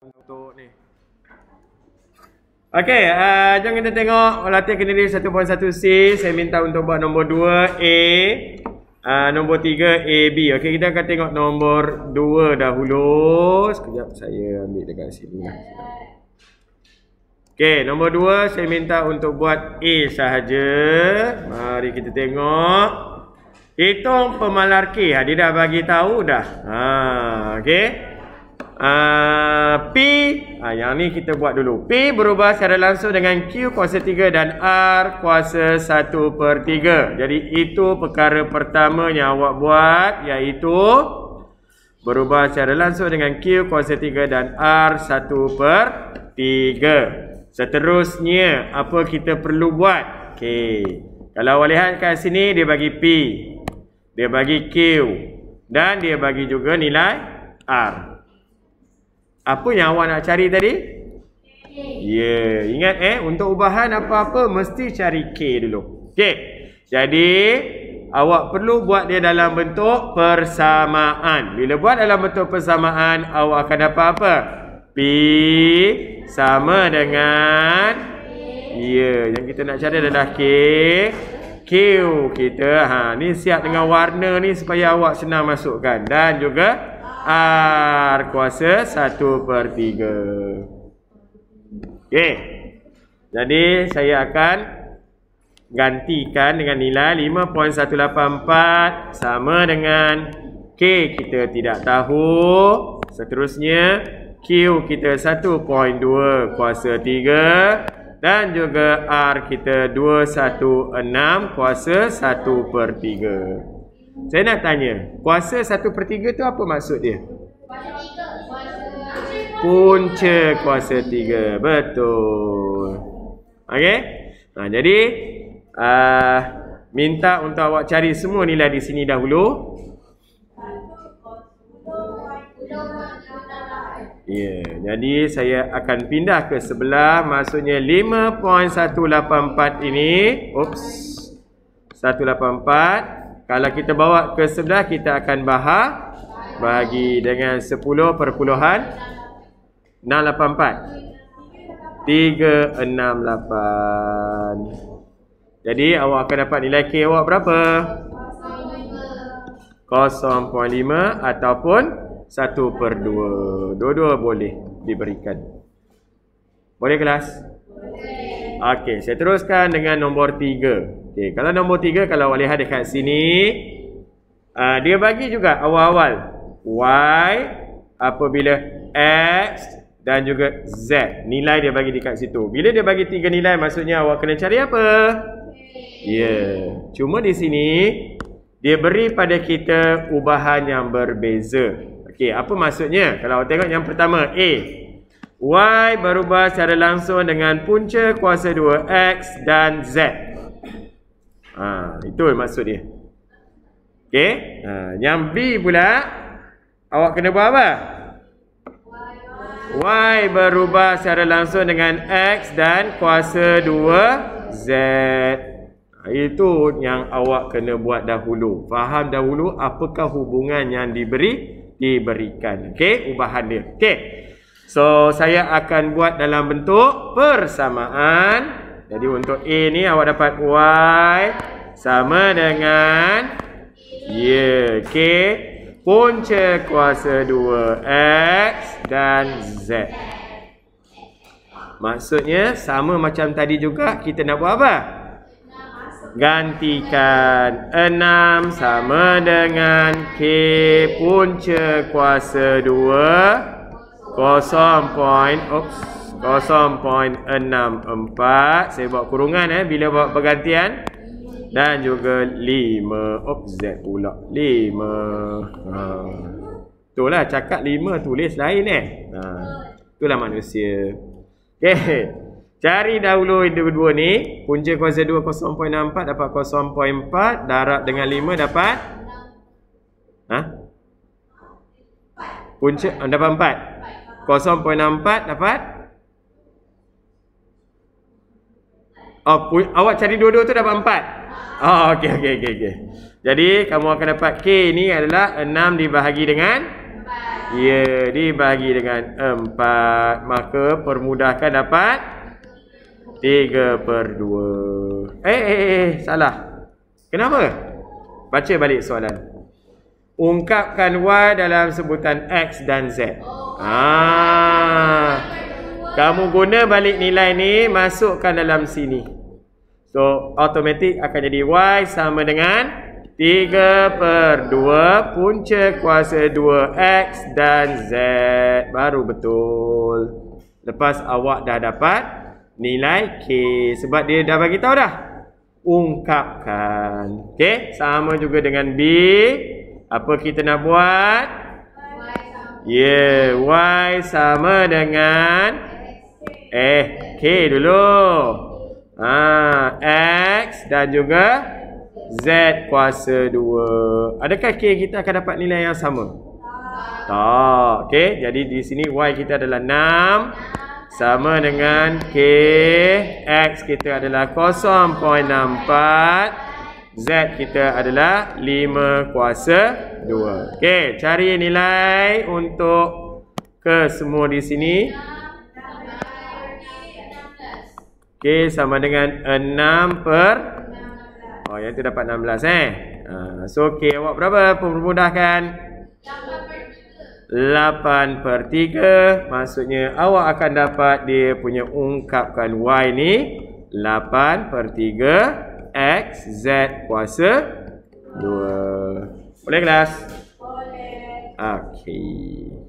untuk ni. Okey, uh, jom kita tengok latihan kenderi 1.1C. Saya minta untuk buat nombor 2 A, uh, nombor 3 AB. Okey, kita akan tengok nombor 2 dahulu. Sekejap saya ambil dekat sini. Okey, nombor 2 saya minta untuk buat A sahaja. Mari kita tengok. Hitung pemalar K. Ha, dia dah bagi tahu dah. Ha, okey. Ah, P ha, Yang ni kita buat dulu P berubah secara langsung dengan Q kuasa 3 Dan R kuasa 1 per 3 Jadi itu perkara pertama yang awak buat Iaitu Berubah secara langsung dengan Q kuasa 3 Dan R 1 per 3 Seterusnya Apa kita perlu buat okay. Kalau awak lihat kat sini Dia bagi P Dia bagi Q Dan dia bagi juga nilai R apa yang awak nak cari tadi? Ya, yeah. ingat eh untuk ubahan apa-apa mesti cari K dulu. Okey. Jadi awak perlu buat dia dalam bentuk persamaan. Bila buat dalam bentuk persamaan, awak akan dapat apa? P sama dengan Ya, yeah. yang kita nak cari adalah K. Q kita. Ha, ni siap dengan warna ni supaya awak senang masukkan dan juga R kuasa 1 per 3 Ok Jadi saya akan Gantikan dengan nilai 5.184 Sama dengan K kita tidak tahu Seterusnya Q kita 1.2 kuasa 3 Dan juga R kita 216 kuasa 1 per 3 saya nak tanya, kuasa satu per tiga tu apa maksud dia? Punca kuasa tiga. Betul. Okey? Ha, jadi, uh, minta untuk awak cari semua nilai di sini dahulu. Yeah. Jadi, saya akan pindah ke sebelah. Maksudnya, 5.184 ini. Oops. 184. 184. Kalau kita bawa ke sebelah kita akan bahar bagi dengan 10 perpuluhan 684 368 Jadi awak akan dapat nilai K awak berapa? 0.5 ataupun 1 per 2 Dua-dua boleh diberikan Boleh kelas? Boleh Okey, saya teruskan dengan nombor 3 Okey, kalau nombor tiga, kalau awak dekat sini, uh, dia bagi juga awal-awal. Y, apabila X dan juga Z. Nilai dia bagi dekat situ. Bila dia bagi tiga nilai, maksudnya awak kena cari apa? Ya. Yeah. Cuma di sini, dia beri pada kita ubahan yang berbeza. Okey, apa maksudnya? Kalau awak tengok yang pertama, A. Y berubah secara langsung dengan punca kuasa 2 X dan Z. Ha, itu maksud dia. Okey? Ha, yang B pula awak kena buat apa? Y berubah secara langsung dengan X dan kuasa 2Z. Ha, itu yang awak kena buat dahulu. Faham dahulu apakah hubungan yang diberi diberikan. Okey, ubahan dia. Okey. So, saya akan buat dalam bentuk Persamaan. Jadi untuk A ni awak dapat Y sama dengan Y. K punca kuasa 2X dan Z. Maksudnya sama macam tadi juga kita nak buat apa? Gantikan 6 sama dengan K punca kuasa 2 0. Oops. 0.64 Saya buat kurungan eh Bila buat pergantian Dan juga 5 Oh Z pula 5 ha. Itulah cakap 5 tulis lain eh ha. Itulah manusia Okay Cari dahulu dua-dua ni Punca kuasa 2 0.64 Dapat 0.4 Darab dengan 5 dapat Ha? Punca Dapat 4 0.64 dapat 4 Oh, awak cari dua-dua tu dapat empat? Oh, okey, okey, okey. Okay. Jadi, kamu akan dapat K ni adalah enam dibahagi dengan? Empat. Ya, dibahagi dengan empat. Maka, permudahkan dapat? Tiga per dua. Eh, eh, eh, eh salah. Kenapa? Baca balik soalan. Ungkapkan Y dalam sebutan X dan Z. Oh. Ah. Okay. Kamu guna balik nilai ni Masukkan dalam sini So, automatik akan jadi Y sama dengan 3 per 2 punca kuasa 2X dan Z. Baru betul. Lepas awak dah dapat nilai K. Sebab dia dah bagi tahu dah. Ungkapkan. Okay, sama juga dengan B. Apa kita nak buat? Y sama. Yeah, Y sama dengan... Eh, K dulu. Ah, X dan juga Z kuasa 2. Adakah K kita akan dapat nilai yang sama? Tak. Okey, jadi di sini Y kita adalah 6 sama dengan K. X kita adalah 0.64. Z kita adalah 5 kuasa 2. Okey, cari nilai untuk ke di sini. Okey, sama dengan 6 per Oh, yang tu dapat 16 eh. Ha, so K okay, awak berapa? Permudahkan. 8 per 3 Maksudnya awak akan dapat Dia punya ungkapkan Y ni 8 per 3 X Z kuasa 2 Boleh kelas? Boleh Okey